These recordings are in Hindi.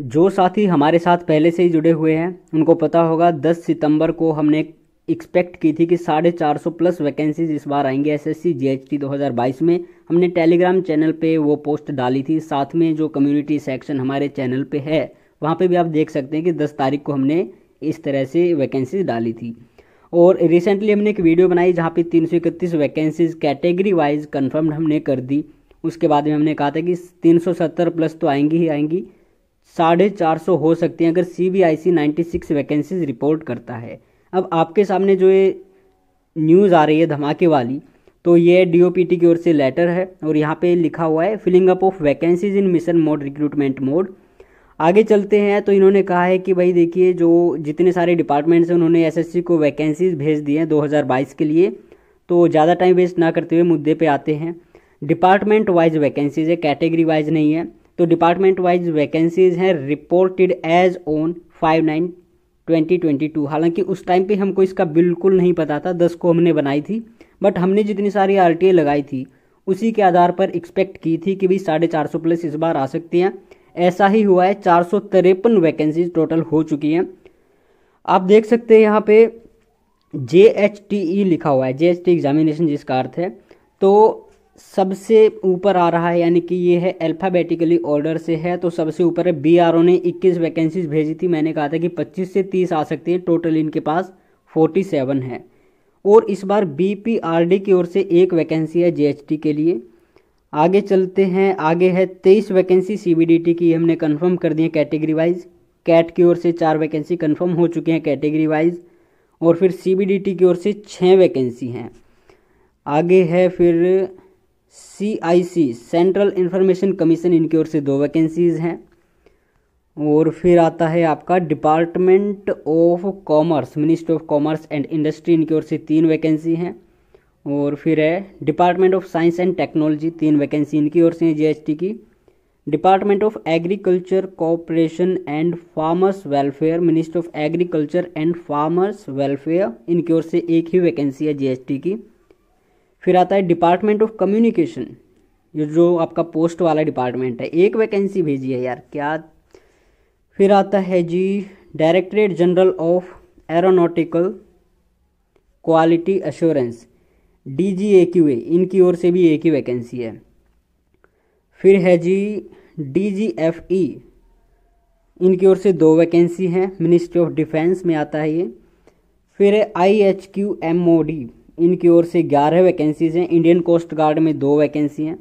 जो साथी हमारे साथ पहले से ही जुड़े हुए हैं उनको पता होगा 10 सितंबर को हमने एक्सपेक्ट की थी कि साढ़े चार सौ प्लस वैकेंसीज इस बार आएंगे एसएससी जीएचटी 2022 में हमने टेलीग्राम चैनल पे वो पोस्ट डाली थी साथ में जो कम्युनिटी सेक्शन हमारे चैनल पे है वहाँ पे भी आप देख सकते हैं कि 10 तारीख को हमने इस तरह से वैकेंसीज डाली थी और रिसेंटली हमने एक वीडियो बनाई जहाँ पर तीन सौ इकतीस वैकेंसीज कैटेगरी वाइज कन्फर्म हमने कर दी उसके बाद में हमने कहा था कि तीन सौ सत्तर प्लस तो आएंगी ही आएंगी साढ़े चार सौ हो सकती हैं अगर C B I C ninety six vacancies report करता है अब आपके सामने जो ये न्यूज़ आ रही है धमाके वाली तो ये डी ओ पी टी की ओर से लेटर है और यहाँ पे लिखा हुआ है filling up of vacancies in mission mode recruitment mode आगे चलते हैं तो इन्होंने कहा है कि भाई देखिए जो जितने सारे डिपार्टमेंट्स हैं उन्होंने सी को वैकेंसीज भेज दी हैं बाईस के लिए तो ज़्यादा टाइम वेस्ट ना करते हुए मुद्दे पे आते हैं डिपार्टमेंट वाइज वैकेंसीज है कैटेगरी वाइज नहीं है तो डिपार्टमेंट वाइज वैकेंसीज हैं reported as on five nine twenty twenty two हालांकि उस टाइम पे हमको इसका बिल्कुल नहीं पता था दस को हमने बनाई थी बट हमने जितनी सारी आर लगाई थी उसी के आधार पर एक्सपेक्ट की थी कि भाई साढ़े चार सौ प्लस इस बार आ सकती हैं ऐसा ही हुआ है चार सौ तिरपन वैकेंसीज टोटल हो चुकी हैं आप देख सकते हैं यहाँ पे जे एच टी ई लिखा हुआ है जे एच टी एग्जामिनेशन जिसका अर्थ है तो सबसे ऊपर आ रहा है यानी कि ये है अल्फ़ाबेटिकली ऑर्डर से है तो सबसे ऊपर है बी आर ओ ने इक्कीस वैकेंसीज भेजी थी मैंने कहा था कि पच्चीस से तीस आ सकती हैं टोटल इनके पास फोर्टी सेवन है और इस बार बी पी आर डी की ओर से एक वैकेंसी है जी एच टी के लिए आगे चलते हैं आगे है तेईस vacancy C B D T की हमने कन्फर्म कर दी है कैटेगरी वाइज कैट की ओर से चार वैकेंसी कन्फर्म हो चुकी हैं कैटेगरी वाइज और फिर सी बी डी टी की ओर से छः वैकेंसी हैं आगे है फिर सीआईसी सेंट्रल इंफॉर्मेशन कमीशन इनकी ओर से दो वैकेंसीज़ हैं और फिर आता है आपका department of commerce ministry of commerce and industry इनकी ओर से तीन वैकेंसी हैं और फिर है department of science and technology तीन वैकेंसी इनकी ओर से हैं जीएसटी की department of agriculture cooperation and farmers welfare ministry of agriculture and farmers welfare इनकी ओर से एक ही वैकेंसी है जीएसटी की फिर आता है डिपार्टमेंट ऑफ कम्युनिकेशन ये जो आपका पोस्ट वाला डिपार्टमेंट है एक वैकेंसी भेजी है यार क्या फिर आता है जी directorate general of aeronautical quality assurance D G A Q A इनकी ओर से भी एक ही वैकेंसी है फिर है G D G F E इनकी ओर से दो वैकेंसी हैं मिनिस्ट्री ऑफ डिफेंस में आता है ये फिर है I H Q M O D इनकी ओर से ग्यारह वैकेंसीज़ हैं इंडियन कोस्ट गार्ड में दो वैकेंसी हैं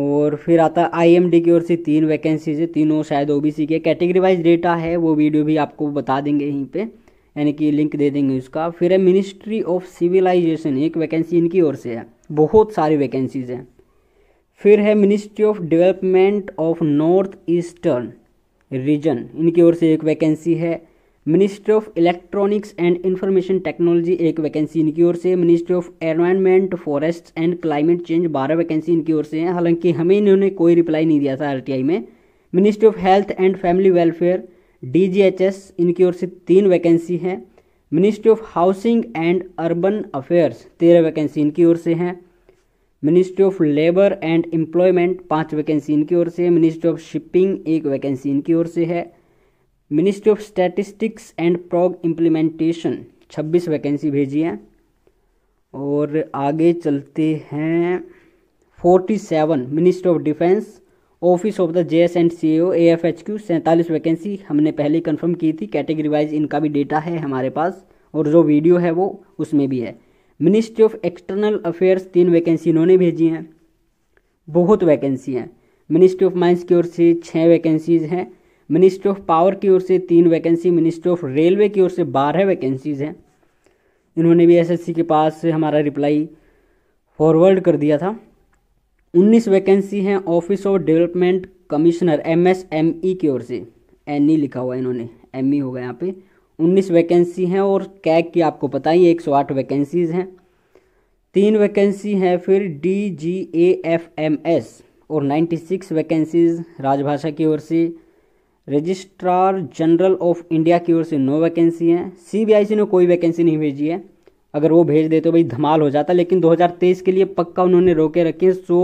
और फिर आता है आईएमडी की ओर से तीन वैकेंसीज है तीनों शायद ओबीसी के कैटेगरी वाइज डेटा है वो वीडियो भी आपको बता देंगे यहीं पे यानी कि लिंक दे देंगे उसका फिर है मिनिस्ट्री ऑफ सिविलाइजेशन एक वैकेंसी इनकी ओर से है बहुत सारी वैकेंसीज हैं फिर है ministry of development of north eastern region इनकी ओर से एक वैकेंसी है ministry of electronics and information technology एक वैकेंसी इनकी ओर से ministry of environment forest and climate change बारह वैकेंसी इनकी ओर से हैं हालांकि हमें इन्होंने कोई रिप्लाई नहीं दिया था आर में ministry of health and family welfare एस इनकी ओर से तीन वैकेंसी हैं ministry of housing and urban affairs तेरह वैकेंसी इनकी ओर से हैं ministry of labour and employment पाँच वैकेंसी इनकी ओर से मिनिस्ट्री ऑफ शिपिंग एक वैकेंसी इनकी ओर से है ministry of statistics and prog implementation छब्बीस वैकेंसी भेजी है और आगे चलते हैं forty seven ministry of defence office of the J S and C O A F H Q सैंतालीस वैकेंसी हमने पहले कंफर्म की थी कैटेगरी वाइज इनका भी डेटा है हमारे पास और जो वीडियो है वो उसमें भी है मिनिस्ट्री ऑफ एक्सटर्नल अफेयर्स तीन वैकेंसी इन्होंने भेजी हैं बहुत वैकेंसी हैं मिनिस्ट्री ऑफ माइंस की ओर से छः वैकेंसीज़ हैं मिनिस्ट्री ऑफ पावर की ओर से तीन वैकेंसी मिनिस्ट्री ऑफ रेलवे की ओर से बारह वैकेंसीज़ हैं इन्होंने भी एसएससी के पास हमारा रिप्लाई फॉरवर्ड कर दिया था उन्नीस वैकेंसी हैं office of development commissioner M S M E की ओर से एन ई e लिखा हुआ है इन्होंने एम ई e होगा यहाँ पे उन्नीस वैकेंसी हैं और कैग की आपको पता ही एक सौ आठ वैकेंसीज़ हैं तीन वैकेंसी हैं फिर D G A F M S और नाइन्टी सिक्स वैकेंसीज़ राजभाषा की ओर से रजिस्ट्रार जनरल ऑफ इंडिया की ओर से नो वैकेंसी है सीबीआईसी ने कोई वैकेंसी नहीं भेजी है अगर वो भेज दे तो भाई धमाल हो जाता लेकिन 2023 के लिए पक्का उन्होंने रोके रखे सो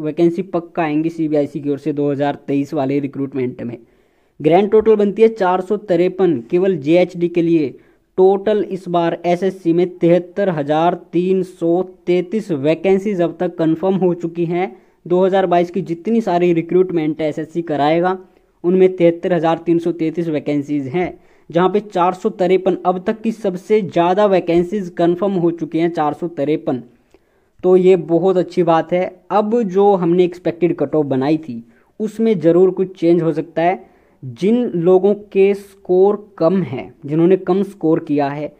वैकेंसी पक्का आएंगी सीबीआईसी की ओर से 2023 वाले रिक्रूटमेंट में ग्रैंड टोटल बनती है चार केवल जे के लिए टोटल इस बार एसएससी में तिहत्तर हज़ार तीन सौ तैंतीस वैकेंसीज अब तक कन्फर्म हो चुकी हैं 2022 की जितनी सारी रिक्रूटमेंट एसएससी कराएगा उनमें तिहत्तर हज़ार तीन सौ तैंतीस वैकेंसीज़ हैं जहां पे चार सौ तिरपन अब तक की सबसे ज़्यादा वैकेंसीज़ कंफर्म हो चुकी हैं चार सौ तिरपन तो ये बहुत अच्छी बात है अब जो हमने एक्सपेक्टेड कट ऑफ बनाई थी उसमें ज़रूर कुछ चेंज हो सकता है जिन लोगों के स्कोर कम है जिन्होंने कम स्कोर किया है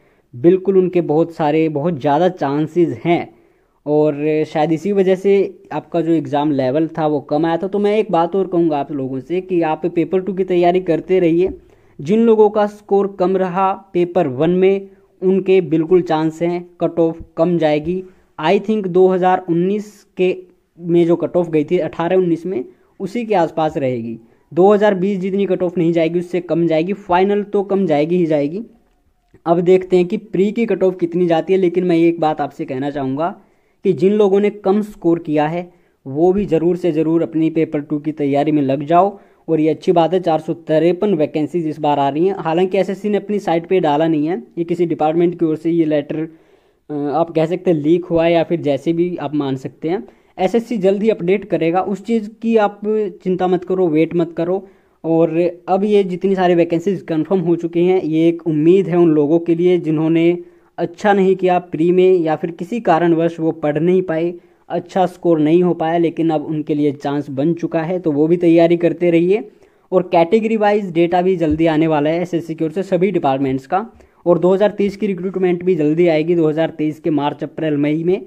बिल्कुल उनके बहुत सारे बहुत ज़्यादा चांसेस हैं और शायद इसी वजह से आपका जो एग्ज़ाम लेवल था वो कम आया था तो मैं एक बात और कहूँगा आप लोगों से कि आप पेपर टू की तैयारी करते रहिए जिन लोगों का स्कोर कम रहा पेपर वन में उनके बिल्कुल चांस हैं कट ऑफ कम जाएगी आई थिंक 2019 के में जो कट ऑफ गई थी 18-19 में उसी के आसपास रहेगी 2020 जितनी कट ऑफ नहीं जाएगी उससे कम जाएगी फाइनल तो कम जाएगी ही जाएगी अब देखते हैं कि प्री की कट ऑफ कितनी जाती है लेकिन मैं ये एक बात आपसे कहना चाहूँगा कि जिन लोगों ने कम स्कोर किया है वो भी ज़रूर से ज़रूर अपनी पेपर टू की तैयारी में लग जाओ और ये अच्छी बात है चार सौ तिरपन वैकेंसीज इस बार आ रही हैं हालांकि एस ने अपनी साइट पे डाला नहीं है ये किसी डिपार्टमेंट की ओर से ये लेटर आप कह सकते हैं लीक हुआ है या फिर जैसे भी आप मान सकते हैं एस जल्द ही अपडेट करेगा उस चीज़ की आप चिंता मत करो वेट मत करो और अब ये जितनी सारी वैकेंसीज कंफर्म हो चुकी हैं ये एक उम्मीद है उन लोगों के लिए जिन्होंने अच्छा नहीं किया प्री में या फिर किसी कारणवश वो पढ़ नहीं पाए अच्छा स्कोर नहीं हो पाया लेकिन अब उनके लिए चांस बन चुका है तो वो भी तैयारी करते रहिए और कैटेगरी वाइज डेटा भी जल्दी आने वाला है एस की ओर से सभी डिपार्टमेंट्स का और 2023 की रिक्रूटमेंट भी जल्दी आएगी 2023 के मार्च अप्रैल मई में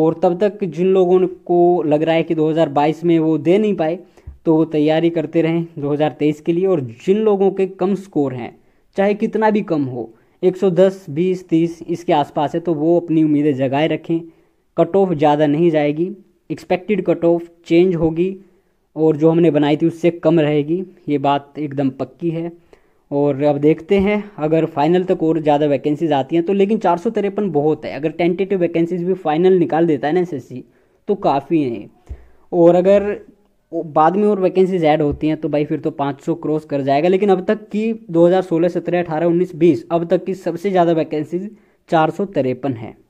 और तब तक जिन लोगों को लग रहा है कि 2022 में वो दे नहीं पाए तो वो तैयारी करते रहें 2023 के लिए और जिन लोगों के कम स्कोर हैं चाहे कितना भी कम हो 110, 20, 30 इसके आसपास है तो वो अपनी उम्मीदें जगाए रखें कट ऑफ ज़्यादा नहीं जाएगी एक्सपेक्टेड कट ऑफ चेंज होगी और जो हमने बनाई थी उससे कम रहेगी ये बात एकदम पक्की है और अब देखते हैं अगर फाइनल तक और ज़्यादा वैकेंसीज आती हैं तो लेकिन चार सौ तिरपन बहुत है अगर टेंटेटिव वैकेंसीज भी फाइनल निकाल देता है ना एस तो काफ़ी हैं और अगर बाद में और वैकेंसीज ऐड होती हैं तो भाई फिर तो 500 क्रॉस कर जाएगा लेकिन अब तक की 2016 17 18 19 20 अब तक की सबसे ज़्यादा वैकेंसीज चार सौ तिरपन है